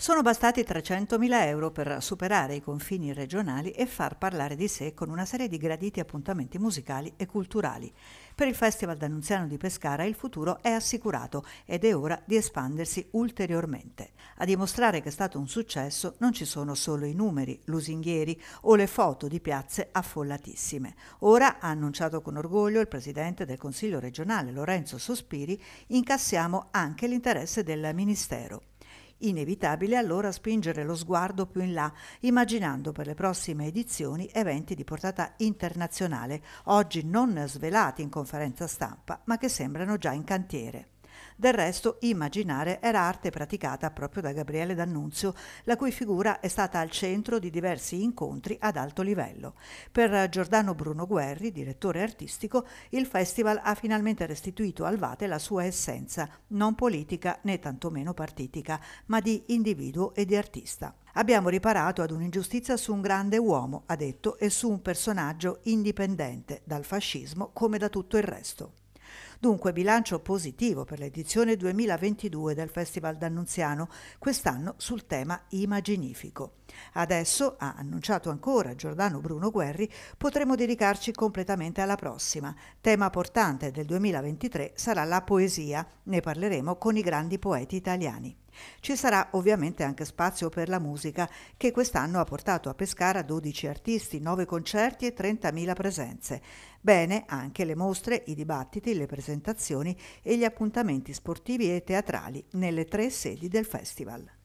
Sono bastati 300.000 euro per superare i confini regionali e far parlare di sé con una serie di graditi appuntamenti musicali e culturali. Per il Festival d'Annunziano di Pescara il futuro è assicurato ed è ora di espandersi ulteriormente. A dimostrare che è stato un successo non ci sono solo i numeri lusinghieri o le foto di piazze affollatissime. Ora, ha annunciato con orgoglio il Presidente del Consiglio regionale Lorenzo Sospiri, incassiamo anche l'interesse del Ministero. Inevitabile allora spingere lo sguardo più in là, immaginando per le prossime edizioni eventi di portata internazionale, oggi non svelati in conferenza stampa, ma che sembrano già in cantiere. Del resto, immaginare era arte praticata proprio da Gabriele D'Annunzio, la cui figura è stata al centro di diversi incontri ad alto livello. Per Giordano Bruno Guerri, direttore artistico, il festival ha finalmente restituito al Vate la sua essenza, non politica né tantomeno partitica, ma di individuo e di artista. Abbiamo riparato ad un'ingiustizia su un grande uomo, ha detto, e su un personaggio indipendente dal fascismo come da tutto il resto. Dunque bilancio positivo per l'edizione 2022 del Festival d'Annunziano, quest'anno sul tema immaginifico. Adesso, ha annunciato ancora Giordano Bruno Guerri, potremo dedicarci completamente alla prossima. Tema portante del 2023 sarà la poesia, ne parleremo con i grandi poeti italiani. Ci sarà ovviamente anche spazio per la musica, che quest'anno ha portato a Pescara 12 artisti, 9 concerti e 30.000 presenze. Bene anche le mostre, i dibattiti, le presentazioni presentazioni e gli appuntamenti sportivi e teatrali nelle tre sedi del festival.